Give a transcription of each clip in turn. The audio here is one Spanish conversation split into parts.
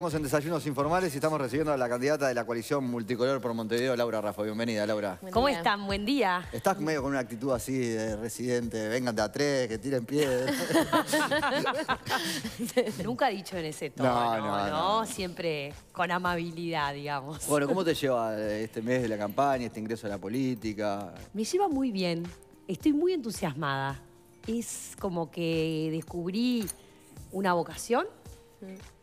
Estamos en Desayunos Informales y estamos recibiendo a la candidata de la coalición multicolor por Montevideo, Laura Rafa. Bienvenida, Laura. ¿Cómo están? Buen día. Estás medio con una actitud así de residente, de a tres, que tiren piedras. Nunca he dicho en ese tono, no, no, Siempre con amabilidad, digamos. Bueno, ¿cómo te lleva este mes de la campaña, este ingreso a la política? Me lleva muy bien. Estoy muy entusiasmada. Es como que descubrí una vocación. Mm.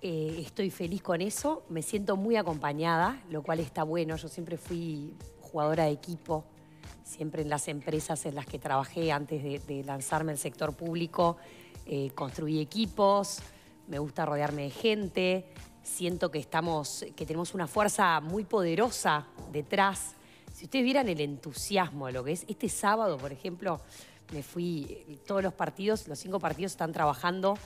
Eh, estoy feliz con eso, me siento muy acompañada, lo cual está bueno. Yo siempre fui jugadora de equipo, siempre en las empresas en las que trabajé antes de, lanzarme al sector público, eh, construí equipos, me gusta rodearme de gente, siento que, estamos, que tenemos una fuerza muy poderosa detrás. Si ustedes vieran el entusiasmo de lo que es, este sábado, por ejemplo, me fui, todos los partidos, los cinco partidos están trabajando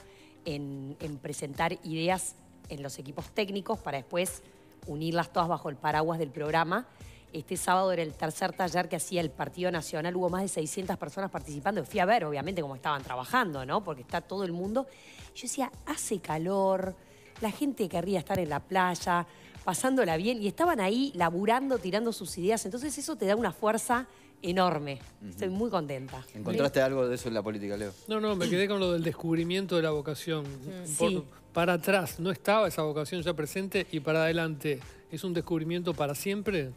en, presentar ideas en los equipos técnicos para después unirlas todas bajo el paraguas del programa. Este sábado era el tercer taller que hacía el Partido Nacional, hubo más de 600 personas participando. Fui a ver, obviamente, cómo estaban trabajando, ¿no? Porque está todo el mundo. Yo decía, hace calor, la gente querría estar en la playa, pasándola bien, y estaban ahí laburando, tirando sus ideas. Entonces eso te da una fuerza enorme. Estoy muy contenta. ¿Encontraste algo de eso en la política, Leo? No, no, me quedé con lo del descubrimiento de la vocación. para atrás, no estaba esa vocación ya presente y para adelante. ¿Es un descubrimiento para siempre?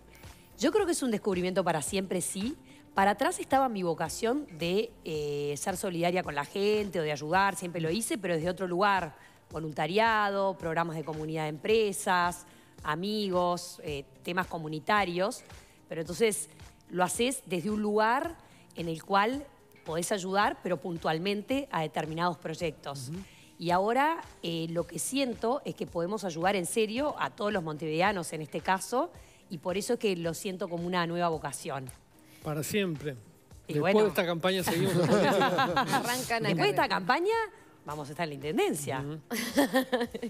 Yo creo que es un descubrimiento para siempre, sí. Para atrás estaba mi vocación de eh, ser solidaria con la gente o de ayudar, siempre lo hice, pero desde otro lugar. Voluntariado, programas de comunidad de empresas, amigos, eh, temas comunitarios. Pero entonces lo haces desde un lugar en el cual podés ayudar, pero puntualmente a determinados proyectos. Y ahora eh, lo que siento es que podemos ayudar en serio a todos los montevideanos en este caso, y por eso es que lo siento como una nueva vocación. Para siempre. Después de esta campaña seguimos. Arrancan Después de esta campaña vamos a estar en la intendencia,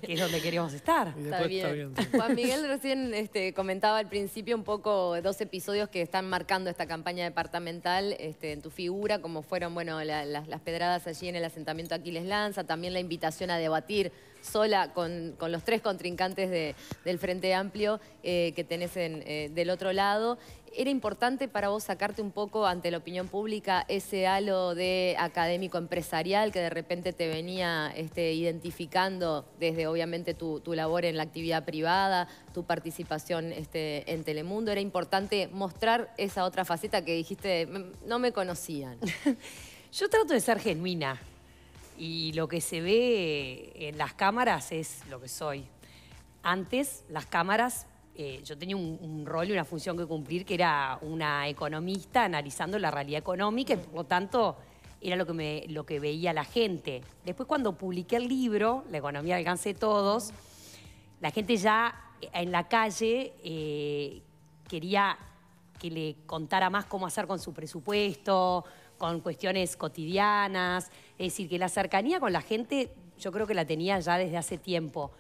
que es donde queríamos estar. Juan Miguel recién este, comentaba al principio un poco dos episodios que están marcando esta campaña departamental este, en tu figura, como fueron bueno, las, las pedradas allí en el asentamiento Aquiles Lanza, también la invitación a debatir sola con, los tres contrincantes del Frente Amplio eh, que tenés en, eh, del otro lado. ¿Era importante para vos sacarte un poco ante la opinión pública ese halo de académico empresarial que de repente te venía este, identificando desde obviamente tu, labor en la actividad privada, tu participación este, en Telemundo? ¿Era importante mostrar esa otra faceta que dijiste, no me conocían? Yo trato de ser genuina y lo que se ve en las cámaras es lo que soy. Antes, las cámaras, eh, yo tenía un, rol y una función que cumplir que era una economista analizando la realidad económica y por lo tanto era lo que, me, lo que veía la gente. Después cuando publiqué el libro, La economía al alcance de todos, la gente ya eh, en la calle eh, quería que le contara más cómo hacer con su presupuesto, con cuestiones cotidianas, es decir, que la cercanía con la gente yo creo que la tenía ya desde hace tiempo.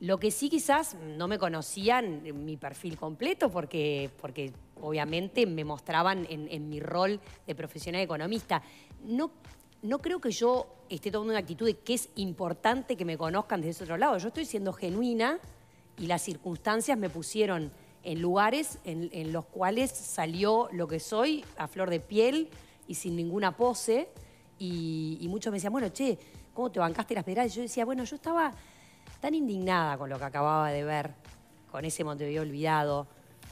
Lo que sí quizás no me conocían mi perfil completo porque, porque obviamente me mostraban en, mi rol de profesional economista. No, no creo que yo esté tomando una actitud de que es importante que me conozcan desde ese otro lado. Yo estoy siendo genuina y las circunstancias me pusieron en lugares en, en, los cuales salió lo que soy a flor de piel y sin ninguna pose. Y, muchos me decían, bueno, che, ¿cómo te bancaste las pedradas? yo decía, bueno, yo estaba tan indignada con lo que acababa de ver, con ese Montevideo olvidado,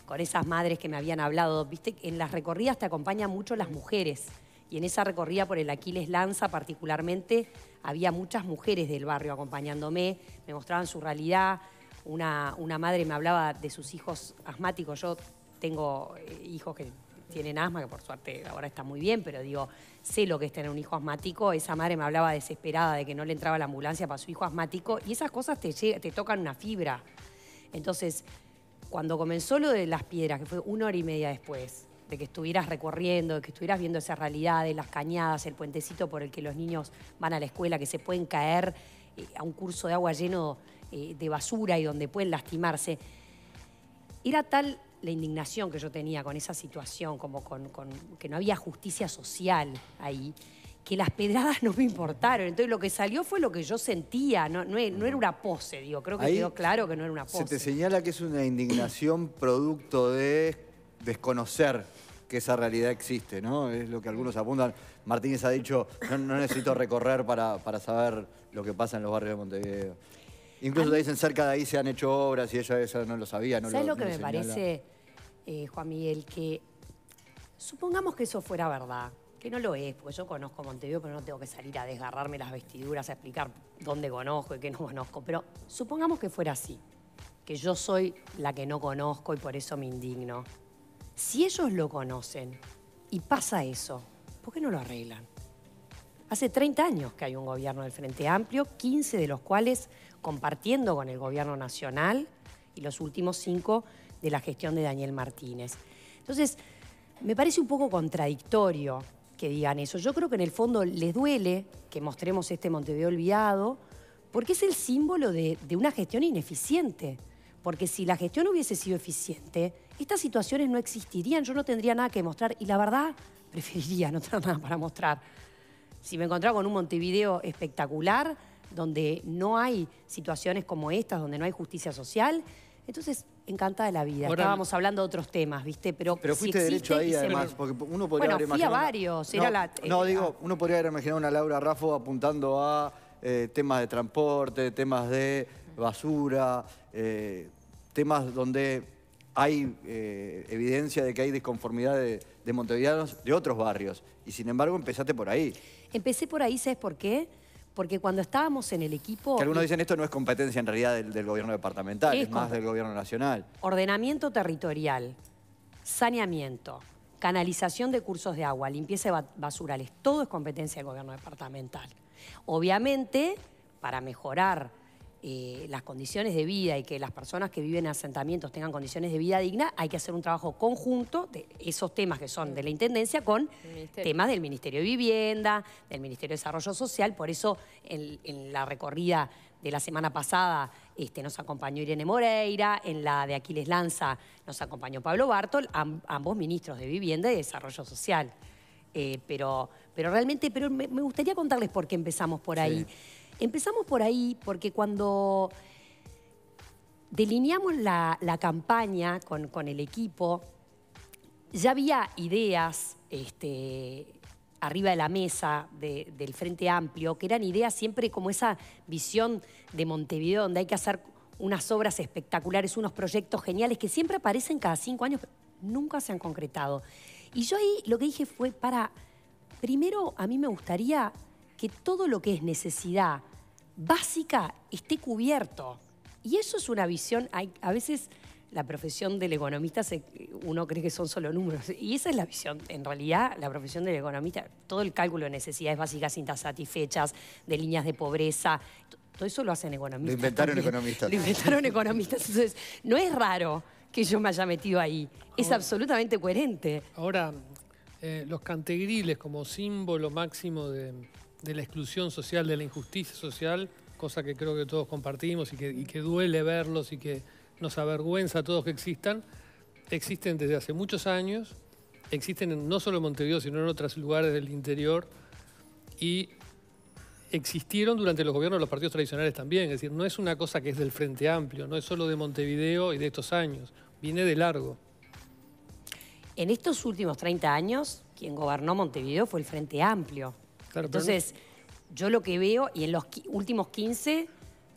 con esas madres que me habían hablado. Viste, en las recorridas te acompañan mucho las mujeres. Y en esa recorrida por el Aquiles Lanza particularmente, había muchas mujeres del barrio acompañándome, me mostraban su realidad. Una, una madre me hablaba de sus hijos asmáticos. Yo tengo eh, hijos que tienen asma, que por suerte ahora está muy bien, pero digo, sé lo que es tener un hijo asmático. Esa madre me hablaba desesperada de que no le entraba la ambulancia para su hijo asmático y esas cosas te, tocan una fibra. Entonces, cuando comenzó lo de las piedras, que fue una hora y media después, de que estuvieras recorriendo, de que estuvieras viendo esas realidades, las cañadas, el puentecito por el que los niños van a la escuela, que se pueden caer eh, a un curso de agua lleno eh, de basura y donde pueden lastimarse. Era tal la indignación que yo tenía con esa situación, como con, que no había justicia social ahí, que las pedradas no me importaron. Entonces lo que salió fue lo que yo sentía, no, no, era una pose, digo, creo que quedó claro que no era una pose. Se te señala que es una indignación producto de desconocer que esa realidad existe, ¿no? Es lo que algunos apuntan. Martínez ha dicho, no, no necesito recorrer para, para saber lo que pasa en los barrios de Montevideo. Incluso te dicen cerca de ahí se han hecho obras y ella eso no lo sabía. No ¿Sabes lo, que me parece, eh, Juan Miguel? Que supongamos que eso fuera verdad, que no lo es, porque yo conozco Montevideo, pero no tengo que salir a desgarrarme las vestiduras, a explicar dónde conozco y qué no conozco. Pero supongamos que fuera así, que yo soy la que no conozco y por eso me indigno. Si ellos lo conocen y pasa eso, ¿por qué no lo arreglan? Hace 30 años que hay un gobierno del Frente Amplio, 15 de los cuales compartiendo con el gobierno nacional y los últimos 5 de la gestión de Daniel Martínez. Entonces, me parece un poco contradictorio que digan eso. Yo creo que en el fondo les duele que mostremos este Montevideo olvidado, porque es el símbolo de, una gestión ineficiente. Porque si la gestión hubiese sido eficiente, estas situaciones no existirían, yo no tendría nada que mostrar y la verdad preferiría no tener nada para mostrar. Si me encontraba con un Montevideo espectacular, donde no hay situaciones como estas, donde no hay justicia social, entonces encantada de la vida. Ahora, Estábamos hablando de otros temas, ¿viste? Pero, fuiste si existe, derecho ahí, además, porque uno podría haber fui imaginado... a varios. Era la, no, eh, digo, ah. uno podría haber imaginado una Laura Raffo apuntando a eh, temas de transporte, temas de basura, eh, temas donde hay evidencia de que hay disconformidad de, de montevideanos de otros barrios. Y sin embargo, empezaste por ahí. Empecé por ahí, ¿sabes por qué? Porque cuando estábamos en el equipo... Que algunos dicen esto no es competencia en realidad del, gobierno departamental, es más del gobierno nacional. Ordenamiento territorial, saneamiento, canalización de cursos de agua, limpieza de basurales, todo es competencia del gobierno departamental. Obviamente, para mejorar eh, las condiciones de vida y que las personas que viven en asentamientos tengan condiciones de vida digna, hay que hacer un trabajo conjunto de esos temas que son de la Intendencia con temas del Ministerio de Vivienda, del Ministerio de Desarrollo Social. Por eso en, la recorrida de la semana pasada este, nos acompañó Irene Moreira, en la de Aquiles Lanza nos acompañó Pablo Bartol, ambos ministros de Vivienda y Desarrollo Social. Eh, pero, pero realmente, pero me, gustaría contarles por qué empezamos por ahí. Empezamos por ahí porque cuando delineamos la, campaña con, el equipo, ya había ideas este, arriba de la mesa del Frente Amplio, que eran ideas siempre como esa visión de Montevideo, donde hay que hacer unas obras espectaculares, unos proyectos geniales que siempre aparecen cada cinco años, pero nunca se han concretado. Y yo ahí lo que dije fue, para, primero a mí me gustaría que todo lo que es necesidad, básica esté cubierto. Y eso es una visión, a veces la profesión del economista, se, uno cree que son solo números. Y esa es la visión. En realidad, la profesión del economista, todo el cálculo de necesidades básicas satisfechas, de líneas de pobreza, todo eso lo hacen economistas. Lo inventaron economistas. Lo inventaron economistas. Entonces, no es raro que yo me haya metido ahí. Es absolutamente coherente. Ahora, eh, los cantegriles como símbolo máximo de, de la exclusión social, de la injusticia social, cosa que creo que todos compartimos y que, duele verlos y que nos avergüenza a todos que existan, existen desde hace muchos años, existen no solo en Montevideo, sino en otros lugares del interior y existieron durante los gobiernos de los partidos tradicionales también. Es decir, no es una cosa que es del Frente Amplio, no es solo de Montevideo y de estos años, viene de largo. En estos últimos 30 años, quien gobernó Montevideo fue el Frente Amplio. Entonces, yo lo que veo, y en los últimos 15,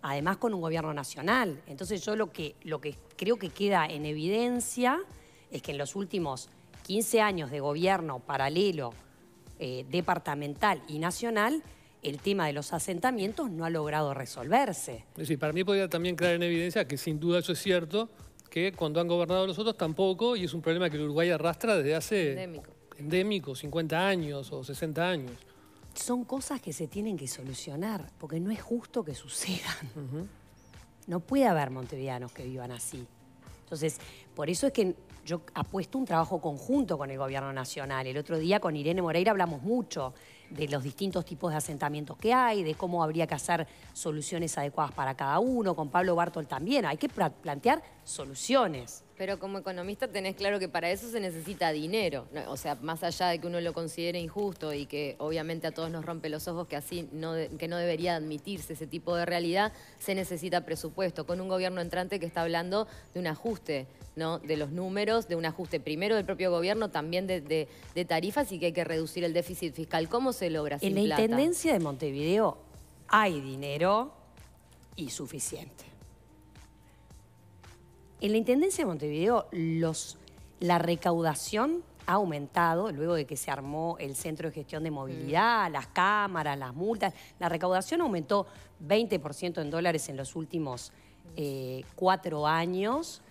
además con un gobierno nacional. Entonces, yo lo que, lo que creo que queda en evidencia es que en los últimos 15 años de gobierno paralelo, eh, departamental y nacional, el tema de los asentamientos no ha logrado resolverse. Sí, para mí podría también quedar en evidencia que sin duda eso es cierto, que cuando han gobernado los otros tampoco, y es un problema que el Uruguay arrastra desde hace endémico, endémico 50 años o 60 años son cosas que se tienen que solucionar, porque no es justo que sucedan. No puede haber montevianos que vivan así. Entonces, por eso es que yo apuesto un trabajo conjunto con el gobierno nacional. El otro día con Irene Moreira hablamos mucho de los distintos tipos de asentamientos que hay, de cómo habría que hacer soluciones adecuadas para cada uno. Con Pablo Bartol también. Hay que plantear soluciones. Pero como economista tenés claro que para eso se necesita dinero. O sea, más allá de que uno lo considere injusto y que obviamente a todos nos rompe los ojos que así no, que no debería admitirse ese tipo de realidad, se necesita presupuesto. Con un gobierno entrante que está hablando de un ajuste, ¿no? De los números, de un ajuste primero del propio gobierno, también de, tarifas y que hay que reducir el déficit fiscal. ¿Cómo se logra? Sin en la Intendencia de Montevideo hay dinero y suficiente. En la Intendencia de Montevideo, la recaudación ha aumentado luego de que se armó el Centro de Gestión de mm. Movilidad, las cámaras, las multas. La recaudación aumentó 20% en dólares en los últimos eh, cuatro años.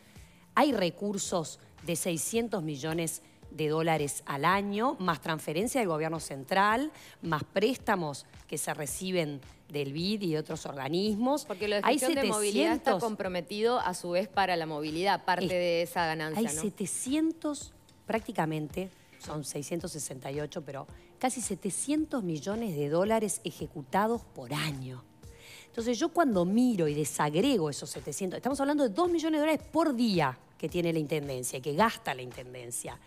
Hay recursos de 600 millones de dólares al año, más transferencia del gobierno central, más préstamos que se reciben del BID y de otros organismos. Porque lo de gestión de movilidad está comprometido a su vez para la movilidad, parte de esa ganancia. Hay 700 prácticamente, son 668, pero casi 700 millones de dólares ejecutados por año. Entonces yo cuando miro y desagrego esos 700, estamos hablando de 2 millones de dólares por día que tiene la Intendencia, que gasta la Intendencia.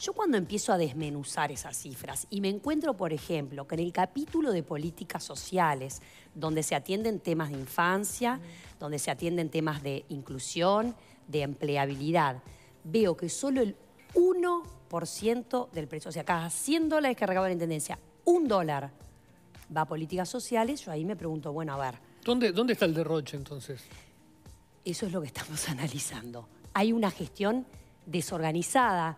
Yo cuando empiezo a desmenuzar esas cifras y me encuentro, por ejemplo, que en el capítulo de políticas sociales, donde se atienden temas de infancia, donde se atienden temas de inclusión, de empleabilidad, veo que solo el 1% del precio, o sea, cada 100 dólares que recaba la Intendencia, un dólar va a políticas sociales, yo ahí me pregunto, bueno, a ver. dónde está el derroche entonces? Eso es lo que estamos analizando. Hay una gestión desorganizada,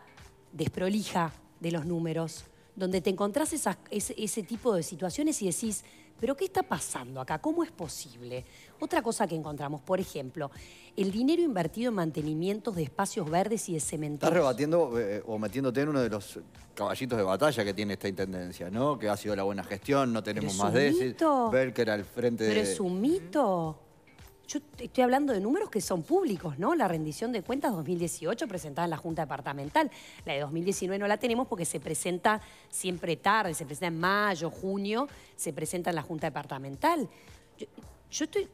desprolija de los números, donde te encontrás esas, ese, tipo de situaciones y decís, pero ¿qué está pasando acá? ¿Cómo es posible? Otra cosa que encontramos, por ejemplo, el dinero invertido en mantenimientos de espacios verdes y de cementerio. Estás rebatiendo eh, o metiéndote en uno de los caballitos de batalla que tiene esta intendencia, ¿no? Que ha sido la buena gestión, no tenemos más de Ver que era el frente de... ¿Pero es un mito? Yo estoy hablando de números que son públicos, ¿no? La rendición de cuentas 2018 presentada en la Junta Departamental. La de 2019 no la tenemos porque se presenta siempre tarde, se presenta en mayo, junio, se presenta en la Junta Departamental. Yo, estoy,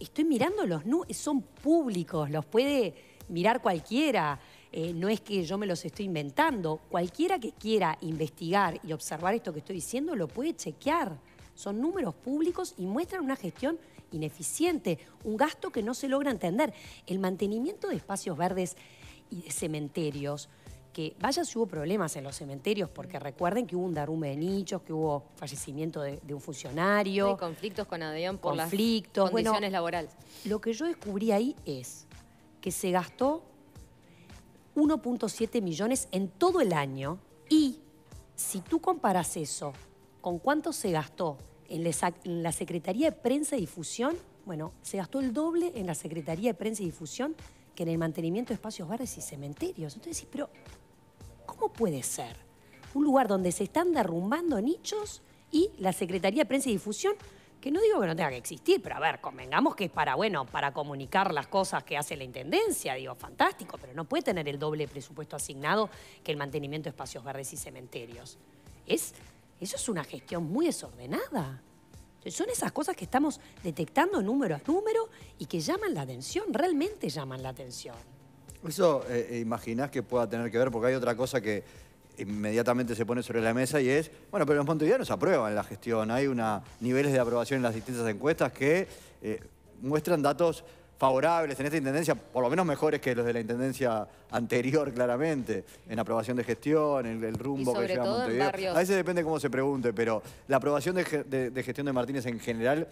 estoy mirando los números, son públicos, los puede mirar cualquiera. Eh, no es que yo me los estoy inventando. Cualquiera que quiera investigar y observar esto que estoy diciendo lo puede chequear. Son números públicos y muestran una gestión ineficiente, un gasto que no se logra entender. El mantenimiento de espacios verdes y de cementerios, que vaya si hubo problemas en los cementerios, porque recuerden que hubo un derrumbe de nichos, que hubo fallecimiento de, un funcionario. conflictos con Adeón por conflictos. condiciones laborales. Lo que yo descubrí ahí es que se gastó 1.7 millones en todo el año y si tú comparas eso con cuánto se gastó en la Secretaría de Prensa y Difusión, bueno, se gastó el doble en la Secretaría de Prensa y Difusión que en el mantenimiento de espacios verdes y cementerios. Entonces decís, pero ¿cómo puede ser? Un lugar donde se están derrumbando nichos y la Secretaría de Prensa y Difusión, que no digo que no tenga que existir, pero a ver, convengamos que es para, bueno, para comunicar las cosas que hace la Intendencia, digo, fantástico, pero no puede tener el doble presupuesto asignado que el mantenimiento de espacios verdes y cementerios. Es eso es una gestión muy desordenada. Son esas cosas que estamos detectando número a número y que llaman la atención, realmente llaman la atención. Eso eh, eh, imaginás que pueda tener que ver, porque hay otra cosa que inmediatamente se pone sobre la mesa y es, bueno, pero en se nos aprueban la gestión, hay una, niveles de aprobación en las distintas encuestas que eh, muestran datos favorables en esta Intendencia, por lo menos mejores que los de la Intendencia anterior, claramente, en aprobación de gestión, en el, rumbo que lleva Montevideo. A veces depende cómo se pregunte, pero la aprobación de, gestión de Martínez en general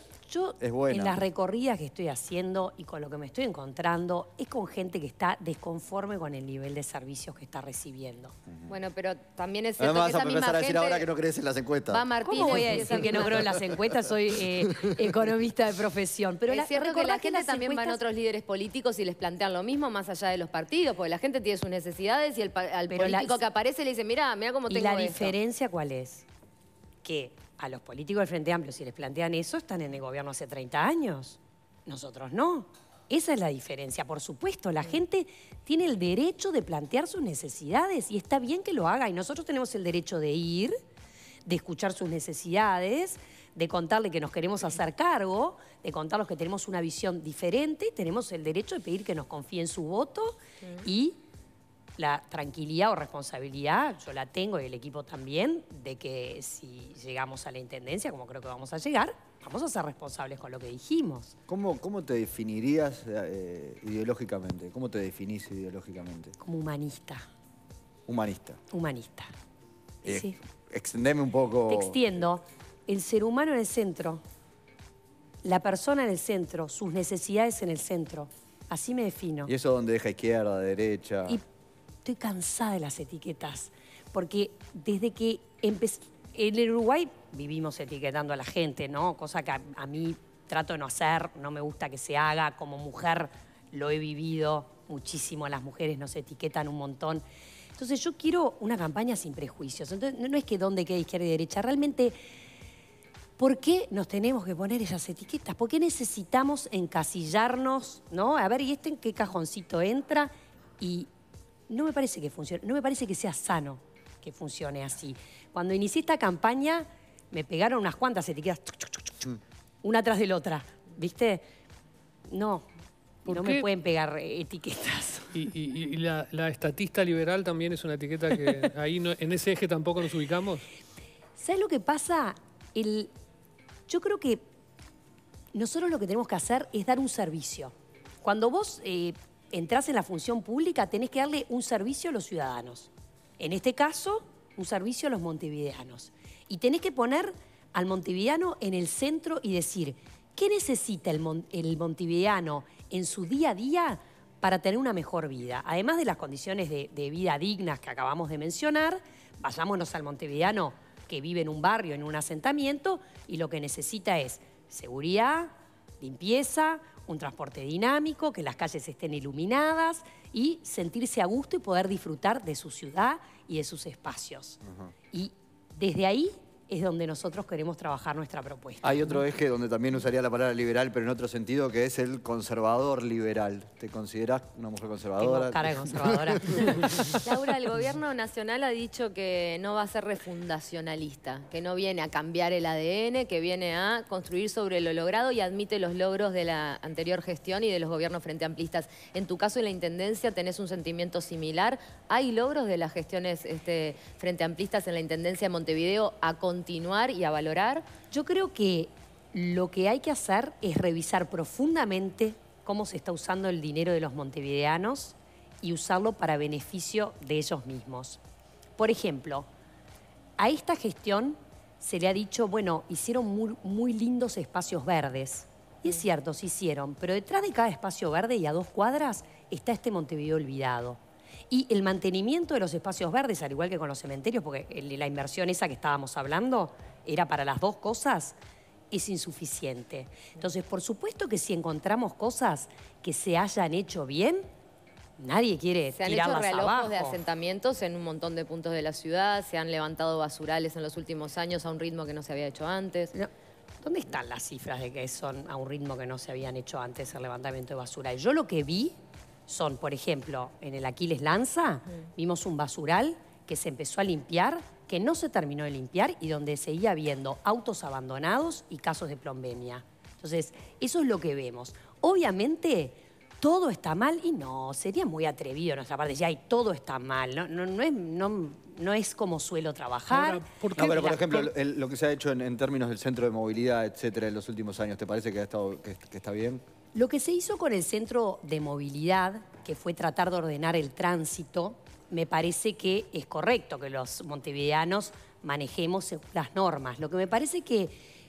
es buena. En las recorridas que estoy haciendo y con lo que me estoy encontrando, es con gente que está desconforme con el nivel de servicios que está recibiendo. Bueno, pero también es cierto a decir ahora que no crees en las encuestas. ¿Cómo voy a decir que no creo en las encuestas? Soy eh, economista de profesión. Pero es cierto que la gente también van va otros líderes políticos y les plantean lo mismo más allá de los partidos, porque la gente tiene sus necesidades y el, al político que aparece le dice, mira, mira cómo tengo ¿Y la diferencia cuál es? Que a los políticos del Frente Amplio, si les plantean eso, están en el gobierno hace 30 años. Nosotros no. Esa es la diferencia. Por supuesto, la mm. gente tiene el derecho de plantear sus necesidades y está bien que lo haga. Y nosotros tenemos el derecho de ir, de escuchar sus necesidades, de contarle que nos queremos hacer cargo, de contarles que tenemos una visión diferente, tenemos el derecho de pedir que nos confíen su voto y la tranquilidad o responsabilidad, yo la tengo y el equipo también, de que si llegamos a la Intendencia, como creo que vamos a llegar, vamos a ser responsables con lo que dijimos. ¿Cómo, cómo te definirías eh, ideológicamente? ¿Cómo te definís ideológicamente? Como humanista. Humanista. Humanista. Eh, extendeme un poco. Te extiendo el ser humano en el centro, la persona en el centro, sus necesidades en el centro. Así me defino. ¿Y eso donde deja izquierda, derecha? estoy cansada de las etiquetas, porque desde que empecé... En el Uruguay vivimos etiquetando a la gente, ¿no? Cosa que a, mí trato de no hacer, no me gusta que se haga. Como mujer lo he vivido muchísimo, las mujeres nos etiquetan un montón. Entonces yo quiero una campaña sin prejuicios. Entonces no es que donde quede izquierda y derecha, realmente ¿Por qué nos tenemos que poner esas etiquetas? ¿Por qué necesitamos encasillarnos, no? A ver, ¿y este en qué cajoncito entra? Y no me parece que funcione, no me parece que sea sano que funcione así. Cuando inicié esta campaña, me pegaron unas cuantas etiquetas, mm. una tras de la otra, ¿viste? No, no me pueden pegar eh, etiquetas. Y, la, estatista liberal también es una etiqueta que ahí en ese eje tampoco nos ubicamos. ¿Sabes lo que pasa? El, yo creo que nosotros lo que tenemos que hacer es dar un servicio. Cuando vos eh, entrás entras en la función pública, tenés que darle un servicio a los ciudadanos. En este caso, un servicio a los montevideanos. Y tenés que poner al montevideano en el centro y decir, ¿qué necesita el, montevideano en su día a día para tener una mejor vida? Además de las condiciones de, de vida dignas que acabamos de mencionar, vayámonos al montevideano que vive en un barrio, en un asentamiento, y lo que necesita es seguridad, limpieza, un transporte dinámico, que las calles estén iluminadas y sentirse a gusto y poder disfrutar de su ciudad y de sus espacios. Y desde ahí es donde nosotros queremos trabajar nuestra propuesta. Hay otro eje donde también usaría la palabra liberal, pero en otro sentido, que es el conservador liberal. ¿Te consideras una mujer conservadora? cara conservadora. Laura, el gobierno nacional ha dicho que no va a ser refundacionalista, que no viene a cambiar el ADN, que viene a construir sobre lo logrado y admite los logros de la anterior gestión y de los gobiernos frente amplistas. En tu caso, en la Intendencia, tenés un sentimiento similar. ¿Hay logros de las gestiones este, frente amplistas en la Intendencia de Montevideo a continuación? continuar y a valorar? Yo creo que lo que hay que hacer es revisar profundamente cómo se está usando el dinero de los montevideanos y usarlo para beneficio de ellos mismos. Por ejemplo, a esta gestión se le ha dicho, bueno, hicieron muy, muy lindos espacios verdes. Y es mm. cierto, se hicieron, pero detrás de cada espacio verde y a dos cuadras está este Montevideo olvidado y el mantenimiento de los espacios verdes, al igual que con los cementerios, porque la inversión esa que estábamos hablando era para las dos cosas, es insuficiente. Entonces, por supuesto que si encontramos cosas que se hayan hecho bien, Nadie quiere Se han hecho relojos de asentamientos en un montón de puntos de la ciudad, se han levantado basurales en los últimos años a un ritmo que no se había hecho antes. ¿Dónde están las cifras de que son a un ritmo que no se habían hecho antes el levantamiento de basura? Yo lo que vi son, por ejemplo, en el Aquiles Lanza, mm. vimos un basural que se empezó a limpiar, que no se terminó de limpiar y donde seguía habiendo autos abandonados y casos de plombenia. Entonces, eso es lo que vemos. Obviamente, todo está mal y no, sería muy atrevido nuestra parte ya, y todo está mal, no, es, como suelo trabajar. ¿por pero por ejemplo, lo que se ha hecho en, términos del centro de movilidad, etcétera, en los últimos años, ¿te parece que, ha estado, que está bien? Lo que se hizo con el centro de movilidad, que fue tratar de ordenar el tránsito, me parece que es correcto que los montevideanos manejemos las normas. Lo que me parece que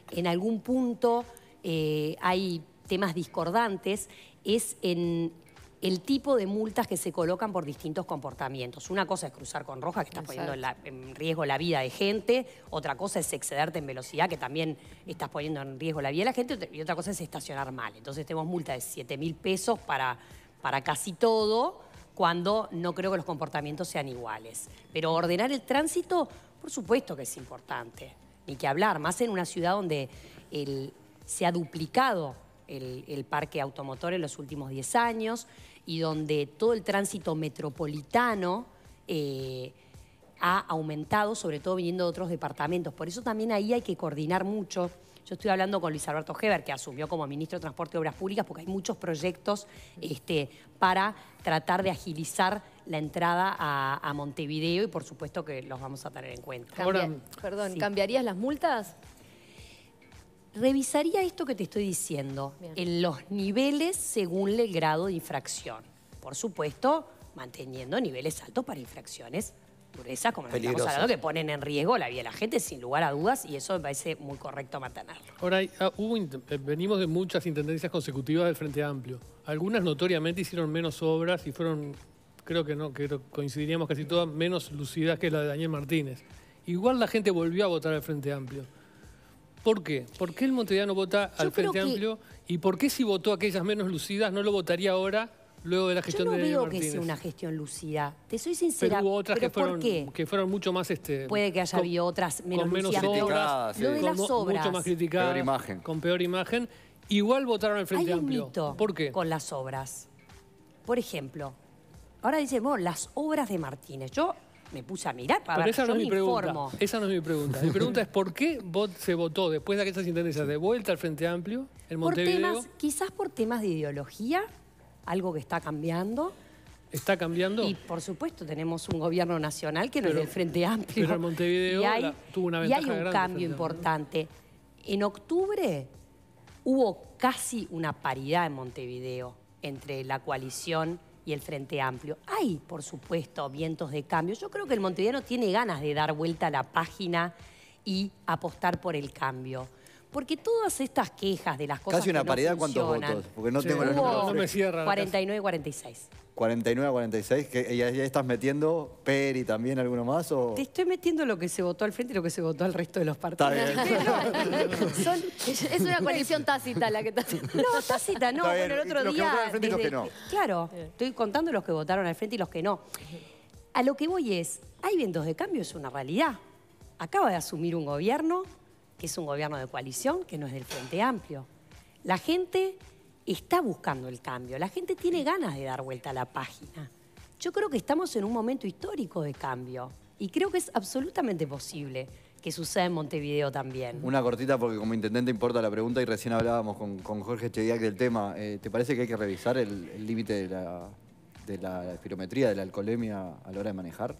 en algún punto eh, hay temas discordantes es en el tipo de multas que se colocan por distintos comportamientos. Una cosa es cruzar con roja, que estás poniendo en, riesgo la vida de gente. Otra cosa es excederte en velocidad, que también estás poniendo en riesgo la vida de la gente. Y otra cosa es estacionar mal. Entonces tenemos multas de 7 mil pesos para, para casi todo, cuando no creo que los comportamientos sean iguales. Pero ordenar el tránsito, por supuesto que es importante. Ni que hablar, más en una ciudad donde se ha duplicado el, parque automotor en los últimos 10 años y donde todo el tránsito metropolitano eh, ha aumentado, sobre todo viniendo de otros departamentos. Por eso también ahí hay que coordinar mucho. Yo estoy hablando con Luis Alberto Heber, que asumió como ministro de Transporte y Obras Públicas, porque hay muchos proyectos este, para tratar de agilizar la entrada a, Montevideo y por supuesto que los vamos a tener en cuenta. perdón, ¿cambiarías las multas? revisaría esto que te estoy diciendo en los niveles según el grado de infracción. Por supuesto, manteniendo niveles altos para infracciones durezas, como nos estamos hablando, que ponen en riesgo la vida de la gente, sin lugar a dudas, y eso me parece muy correcto mantenerlo. Ahora, ah, eh, venimos de muchas intendencias consecutivas del Frente Amplio. Algunas notoriamente hicieron menos obras y fueron, creo que no, creo, coincidiríamos casi todas, menos lucidas que la de Daniel Martínez. Igual la gente volvió a votar al Frente Amplio. ¿Por qué? ¿Por qué el Montediano vota al Frente Amplio? ¿Y por qué si votó aquellas menos lucidas no lo votaría ahora luego de la gestión de Yo no que sea una gestión lucida. Te soy sincera. Pero hubo otras que, fueron, que fueron mucho más... Este, Puede que haya habido otras menos, Lo de las obras. Mucho Peor imagen. Con peor imagen. Igual votaron al Frente Amplio. ¿Por qué? Con las obras. Por ejemplo, ahora dicen, bueno, las obras de Martínez. Yo me puse a mirar para ver, esa yo me pregunta. informo. Esa no es mi pregunta. Mi pregunta es por qué se votó después de aquellas intendencias de vuelta al Frente Amplio en Montevideo. quizás por temas de ideología, algo que está cambiando. ¿Está cambiando? Y por supuesto tenemos un gobierno nacional que no es del Frente Amplio. Pero en Montevideo y hay, tuvo una Y hay un cambio importante. En octubre hubo casi una paridad en Montevideo entre la coalición y el Frente Amplio. Hay, por supuesto, vientos de cambio. Yo creo que el montevideano tiene ganas de dar vuelta a la página y apostar por el cambio. Porque todas estas quejas de las cosas Casi una paridad, ¿cuántos votos? Porque no tengo los números. No me cierran. 49 46. 49 46, que ya, estás metiendo Peri también, alguno más? O... Te estoy metiendo lo que se votó al frente y lo que se votó al resto de los partidos. es una coalición tácita la que está No, tácita no, bueno, el otro día... Claro, estoy contando los que votaron al frente y los que no. A lo que voy es, hay vientos de cambio, es una realidad. Acaba de asumir un gobierno, que es un gobierno de coalición, que no es del Frente Amplio. La gente está buscando el cambio, la gente tiene ganas de dar vuelta a la página. Yo creo que estamos en un momento histórico de cambio y creo que es absolutamente posible que suceda en Montevideo también. Una cortita porque como intendente importa la pregunta y recién hablábamos con, Jorge Chediak del tema. Eh, ¿Te parece que hay que revisar el límite de la, de la espirometría, de la alcoholemia a la hora de manejar?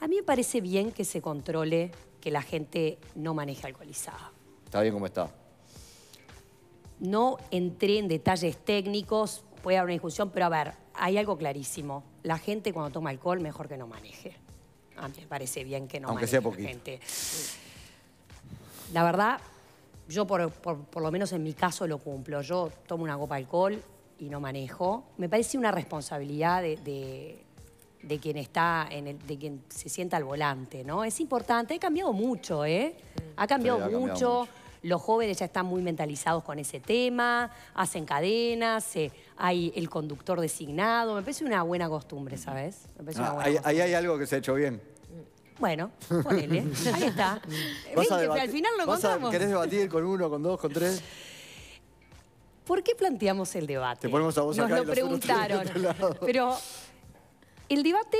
A mí me parece bien que se controle que la gente no maneje alcoholizada. Está bien como está. No entré en detalles técnicos, puede haber una discusión, pero a ver, hay algo clarísimo. La gente cuando toma alcohol, mejor que no maneje. A mí me parece bien que no Aunque maneje sea poquito. gente. La verdad, yo por, lo menos en mi caso lo cumplo. Yo tomo una copa de alcohol y no manejo. Me parece una responsabilidad de, quien está, en el, de quien se sienta al volante, ¿no? Es importante, ha cambiado mucho, ¿eh? Ha cambiado, mucho los jóvenes ya están muy mentalizados con ese tema, hacen cadenas, eh, hay el conductor designado. Me parece una buena costumbre, ¿sabes? Ah, ahí, hay algo que se ha hecho bien. Bueno, ponele. Ahí está. ¿Ves? Debatir, al final lo contamos? ¿Querés debatir con uno, con dos, con tres? ¿Por qué planteamos el debate? Te ponemos a vos Nos acá lo los preguntaron. Pero el debate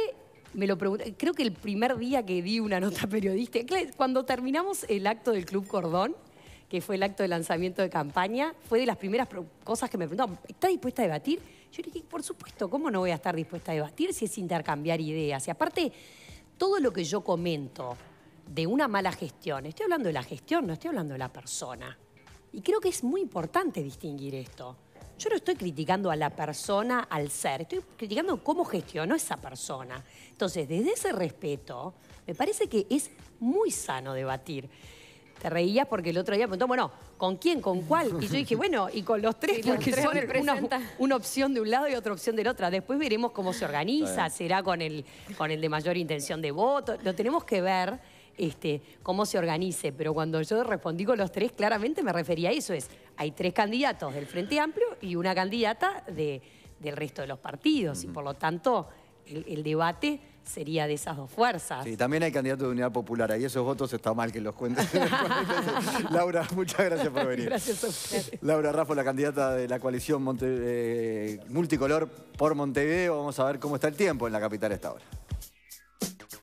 me lo creo que el primer día que di una nota periodística, cuando terminamos el acto del Club Cordón, que fue el acto de lanzamiento de campaña, fue de las primeras cosas que me preguntaron, ¿está dispuesta a debatir? Yo dije, por supuesto, ¿cómo no voy a estar dispuesta a debatir si es intercambiar ideas? Y aparte, todo lo que yo comento de una mala gestión, estoy hablando de la gestión, no estoy hablando de la persona. Y creo que es muy importante distinguir esto. Yo no estoy criticando a la persona, al ser, estoy criticando cómo gestionó esa persona. Entonces, desde ese respeto, me parece que es muy sano debatir te reías porque el otro día preguntó, bueno, ¿con quién? ¿Con cuál? Y yo dije, bueno, y con los tres, porque son una, opción de un lado y otra opción del otro. Después veremos cómo se organiza, será con el, con el de mayor intención de voto. Lo tenemos que ver este, cómo se organice. Pero cuando yo respondí con los tres, claramente me refería a eso. Es, hay tres candidatos del Frente Amplio y una candidata de, del resto de los partidos. Y por lo tanto, el debate sería de esas dos fuerzas. Sí, también hay candidatos de unidad popular. Ahí esos votos está mal que los cuentes. Laura, muchas gracias por venir. Gracias a ustedes. Laura Raffo, la candidata de la coalición eh, multicolor por Montevideo. Vamos a ver cómo está el tiempo en la capital esta hora.